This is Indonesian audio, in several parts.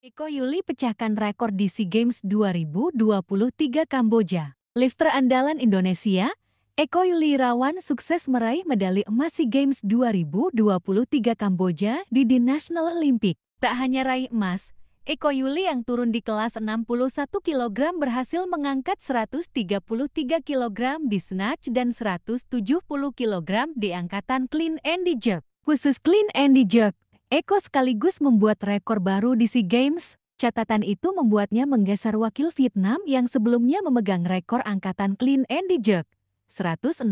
Eko Yuli pecahkan rekor di SEA Games 2023 Kamboja. Lifter andalan Indonesia, Eko Yuli Rawan sukses meraih medali emas SEA Games 2023 Kamboja di The National Olympic. Tak hanya raih emas, Eko Yuli yang turun di kelas 61 kg berhasil mengangkat 133 kg di snatch dan 170 kg di angkatan clean and jerk. Khusus clean and jerk, Eko sekaligus membuat rekor baru di SEA Games. Catatan itu membuatnya menggeser wakil Vietnam yang sebelumnya memegang rekor angkatan clean and jerk 169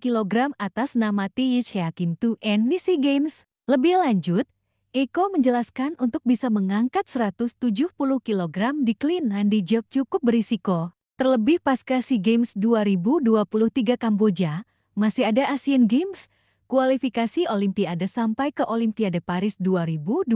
kg atas nama Tiyish Hakim Tu di SEA Games. Lebih lanjut, Eko menjelaskan untuk bisa mengangkat 170 kg di clean and jerk cukup berisiko. Terlebih pasca SEA Games 2023 Kamboja, masih ada Asian Games kualifikasi Olimpiade sampai ke Olimpiade Paris 2024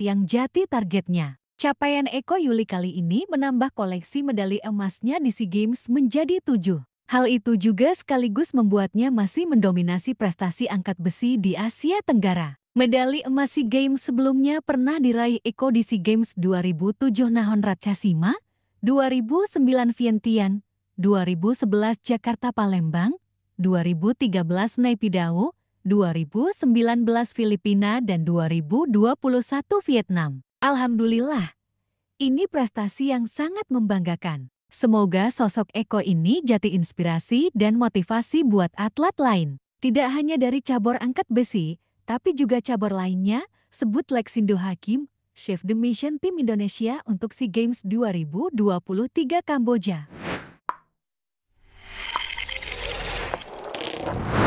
yang jati targetnya. Capaian Eko Yuli kali ini menambah koleksi medali emasnya di SEA Games menjadi tujuh. Hal itu juga sekaligus membuatnya masih mendominasi prestasi angkat besi di Asia Tenggara. Medali emas SEA Games sebelumnya pernah diraih Eko di SEA Games 2007 Nahon Ratchasima, 2009 Vientiane, 2011 Jakarta Palembang, 2013 Naypyidaw, 2019 Filipina dan 2021 Vietnam. Alhamdulillah, ini prestasi yang sangat membanggakan. Semoga sosok Eko ini jadi inspirasi dan motivasi buat atlet lain. Tidak hanya dari cabur angkat besi, tapi juga cabur lainnya, sebut Lexindo Hakim, Chef De Mission Tim Indonesia untuk SEA Games 2023 Kamboja. you